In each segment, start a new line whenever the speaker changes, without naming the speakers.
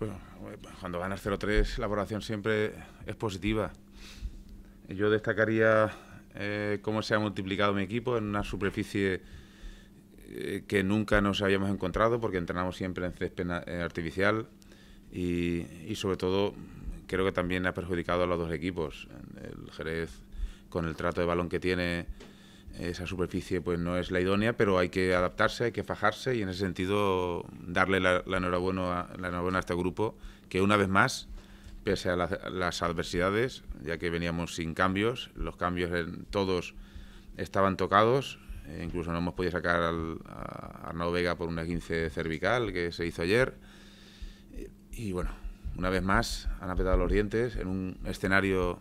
Bueno, cuando ganas 0-3, la valoración siempre es positiva. Yo destacaría eh, cómo se ha multiplicado mi equipo en una superficie eh, que nunca nos habíamos encontrado porque entrenamos siempre en césped eh, artificial y, y, sobre todo creo que también ha perjudicado a los dos equipos. El Jerez con el trato de balón que tiene esa superficie pues no es la idónea, pero hay que adaptarse, hay que fajarse y en ese sentido darle la, enhorabuena, a, la este grupo que una vez más, pese a las adversidades, ya que veníamos sin cambios, los cambios en, todos estaban tocados, e incluso no hemos podido sacar al, a Arnaud Vega por una 15 cervical que se hizo ayer y bueno, una vez más han apretado los dientes en un escenario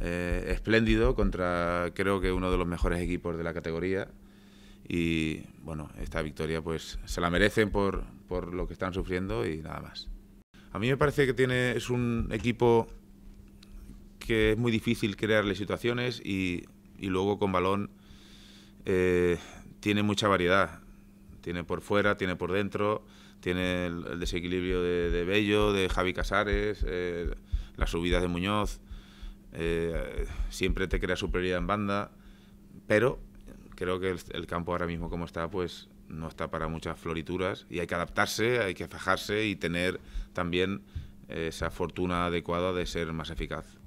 eh, espléndido contra creo que uno de los mejores equipos de la categoría y bueno, esta victoria pues se la merecen por, lo que están sufriendo y nada más. A mí me parece que tiene, es un equipo que es muy difícil crearle situaciones y, luego con balón eh, tiene mucha variedad. Tiene por fuera, tiene por dentro, tiene el, desequilibrio de, Bello, de Javi Casares, eh, las subidas de Muñoz. Eh, siempre te crea superioridad en banda, pero creo que el, el, campo ahora mismo como está, pues no está para muchas florituras y hay que adaptarse, hay que fajarse y tener también esa fortuna adecuada de ser más eficaz.